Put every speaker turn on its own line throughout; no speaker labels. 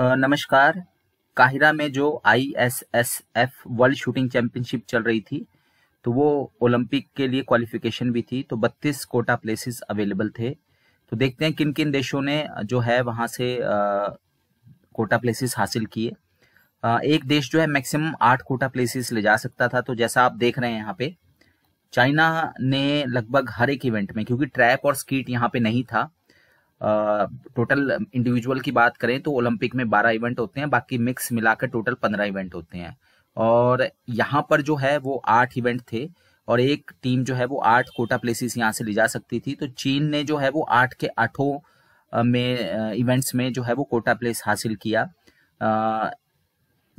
नमस्कार काहिरा में जो I S S F world shooting championship चल रही थी तो वो ओलंपिक के लिए क्वालिफिकेशन भी थी तो 32 कोटा प्लेसेस अवेलेबल थे तो देखते हैं किन किन देशों ने जो है वहाँ से आ, कोटा प्लेसेस हासिल किए एक देश जो है मैक्सिमम आठ कोटा प्लेसेस ले जा सकता था तो जैसा आप देख रहे हैं यहाँ पे चाइना ने लगभग हर एक इवेंट में क्योंकि ट्रैप और स्कीट यहाँ पे नहीं था टोटल इंडिविजुअल की बात करें तो ओलंपिक में बारह इवेंट होते हैं बाकी मिक्स मिलाकर टोटल पंद्रह इवेंट होते हैं और यहाँ पर जो है वो आठ इवेंट थे और एक टीम जो है वो आठ कोटा प्लेसेस यहाँ से ले जा सकती थी तो चीन ने जो है वो आठ के आठों में इवेंट्स में जो है वो कोटा प्लेस हासिल किया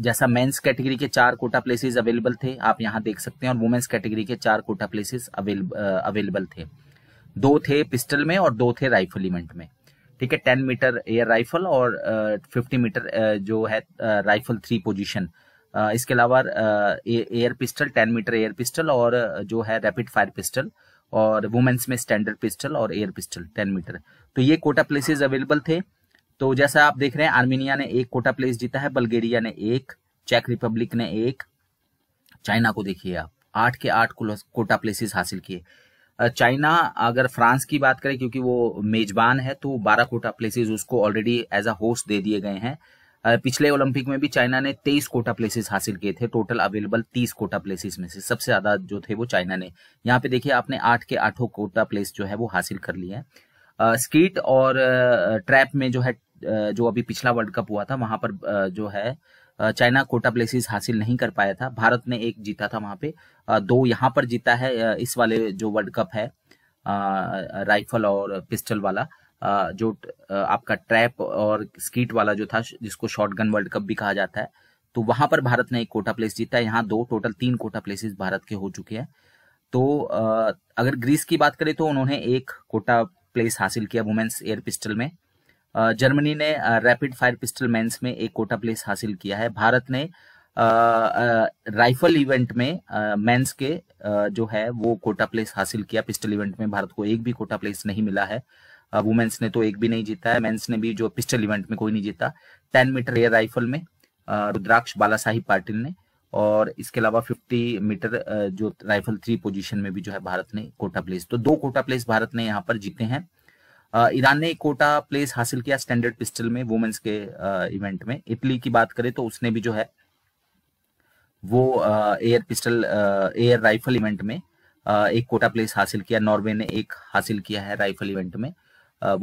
जैसा मेंस कैटेगरी के चार कोटा प्लेसेस अवेलेबल थे आप यहाँ देख सकते हैं और वुमेन्स कैटेगरी के चार कोटा प्लेसेस अवेलेबल थे दो थे पिस्टल में और दो थे राइफल इवेंट में ठीक है टेन मीटर एयर राइफल और फिफ्टी मीटर जो है राइफल थ्री पोजिशन इसके अलावा air pistol ten metre air pistol और जो है रैपिड फायर पिस्टल और वुमेन्स में स्टैंडर्ड पिस्टल और एयर पिस्टल टेन मीटर तो ये कोटा प्लेसेज अवेलेबल थे तो जैसा आप देख रहे हैं आर्मीनिया ने एक कोटा प्लेस जीता है बल्गेरिया ने एक चेक रिपब्लिक ने एक चाइना को देखिए आप आठ के आठ कोटा प्लेसेस हासिल किए चाइना अगर फ्रांस की बात करें क्योंकि वो मेजबान है तो बारह कोटा प्लेसेस उसको ऑलरेडी एज अ होस्ट दे दिए गए हैं पिछले ओलंपिक में भी चाइना ने तेईस कोटा प्लेसेस हासिल किए थे टोटल अवेलेबल तीस कोटा प्लेसेस में से सबसे ज्यादा जो थे वो चाइना ने यहाँ पे देखिए आपने आठ के आठों कोटा प्लेस जो है वो हासिल कर लिए हैं स्कीट और ट्रैप में जो है जो अभी पिछला वर्ल्ड कप हुआ था वहां पर जो है चाइना कोटा प्लेसिस हासिल नहीं कर पाया था भारत ने एक जीता था वहां पे दो यहाँ पर जीता है इस वाले जो वर्ल्ड कप है राइफल और पिस्टल वाला जो आपका ट्रैप और स्कीट वाला जो था जिसको शॉटगन वर्ल्ड कप भी कहा जाता है तो वहां पर भारत ने एक कोटा प्लेस जीता है यहाँ दो टोटल तीन कोटा प्लेसेस भारत के हो चुके हैं तो अगर ग्रीस की बात करें तो उन्होंने एक कोटा प्लेस हासिल किया वुमेन्स एयर पिस्टल में जर्मनी ने रैपिड फायर पिस्टल मेंस में एक कोटा प्लेस हासिल किया है भारत ने राइफल इवेंट में मेंस के जो है वो कोटा प्लेस हासिल किया पिस्टल इवेंट में भारत को एक भी कोटा प्लेस नहीं मिला है वुमेन्स ने तो एक भी नहीं जीता है मेंस ने भी जो पिस्टल इवेंट में कोई नहीं जीता टेन मीटर एयर राइफल में रुद्राक्ष बाला साहिब पाटिल ने और इसके अलावा 50 मीटर जो राइफल थ्री पोजीशन में भी जो है भारत ने कोटा प्लेस तो दो कोटा प्लेस भारत ने यहाँ पर जीते हैं ईरान ने कोटा प्लेस हासिल किया स्टैंडर्ड पिस्टल में वुमेन्स के इवेंट में इटली की बात करें तो उसने भी जो है वो air pistol air rifle event में एक कोटा प्लेस हासिल किया नॉर्वे ने एक हासिल किया है राइफल इवेंट में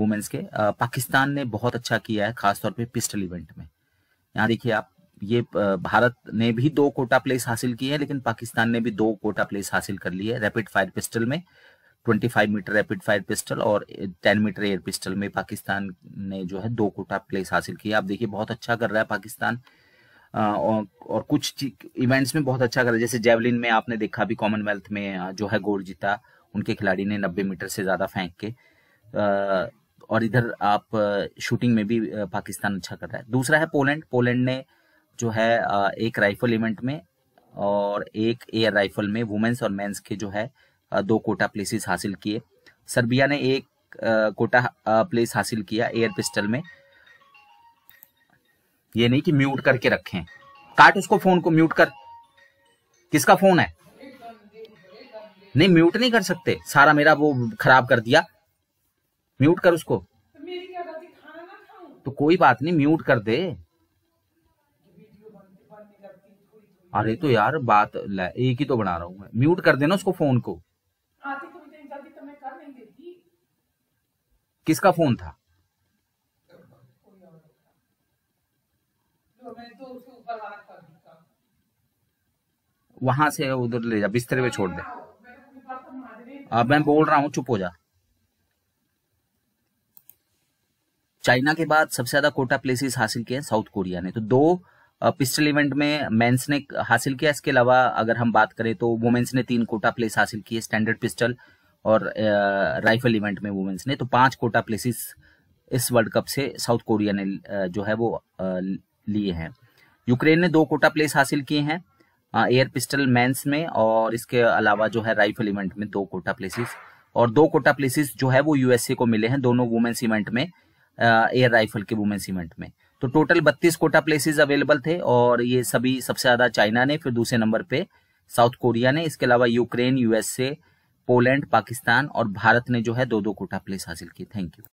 वुमेन्स के पाकिस्तान ने बहुत अच्छा किया है खासतौर पर पिस्टल इवेंट में यहाँ देखिए आप ये भारत ने भी दो कोटा प्लेस हासिल की है लेकिन पाकिस्तान ने भी दो कोटा प्लेस हासिल कर लिए है रैपिड फायर पिस्टल में 25 मीटर रैपिड फायर पिस्टल और 10 मीटर एयर पिस्टल में पाकिस्तान ने जो है दो कोटा प्लेस हासिल किया आप देखिए बहुत अच्छा कर रहा है पाकिस्तान और, कुछ इवेंट्स में बहुत अच्छा कर रहा है जैसे जेवलिन में आपने देखा भी कॉमनवेल्थ में जो है गोल्ड जीता उनके खिलाड़ी ने नब्बे मीटर से ज़्यादा फेंक के और इधर आप शूटिंग में भी पाकिस्तान अच्छा कर रहा है दूसरा है पोलैंड पोलैंड ने जो है एक राइफल इवेंट में और एक एयर राइफल में वुमेन्स और मेन्स के जो है दो कोटा प्लेसेस हासिल किए सर्बिया ने एक कोटा प्लेस हासिल किया एयर पिस्टल में ये नहीं कि म्यूट करके रखें काट उसको फोन को म्यूट कर किसका फोन है नहीं म्यूट नहीं कर सकते सारा मेरा वो खराब कर दिया म्यूट कर उसको तो कोई बात नहीं म्यूट कर दे अरे तो यार बात एक ही तो बना रहा हूं मैं म्यूट कर देना उसको फोन को आती तो जल्दी तो मैं कर किसका फोन था तो वहां से उधर ले जा बिस्तर पे छोड़ दे अब हाँ, हाँ, तो मैं बोल रहा हूँ चुप हो जा चाइना के बाद सबसे ज्यादा कोटा प्लेसेस हासिल किए साउथ कोरिया ने तो दो पिस्टल इवेंट में मेंस ने हासिल किया इसके अलावा अगर हम बात करें तो वुमेन्स ने तीन कोटा प्लेस हासिल किए स्टैंडर्ड पिस्टल और राइफल इवेंट में वुमेन्स ने तो पांच कोटा प्लेसेस इस वर्ल्ड कप से साउथ कोरिया ने जो है वो लिए हैं यूक्रेन ने दो कोटा प्लेस हासिल किए हैं एयर पिस्टल मैंस में और इसके अलावा जो है राइफल इवेंट में दो कोटा प्लेसेस और दो कोटा प्लेसेस जो है वो यूएसए को मिले हैं दोनों वुमेन्स इवेंट में एयर राइफल के वुमेन्स इवेंट में तो टोटल बत्तीस कोटा प्लेसेस अवेलेबल थे और ये सभी सबसे ज़्यादा चाइना ने फिर दूसरे नंबर पे साउथ कोरिया ने इसके अलावा यूक्रेन यूएसए पोलैंड पाकिस्तान और भारत ने जो है दो दो कोटा प्लेस हासिल की थैंक यू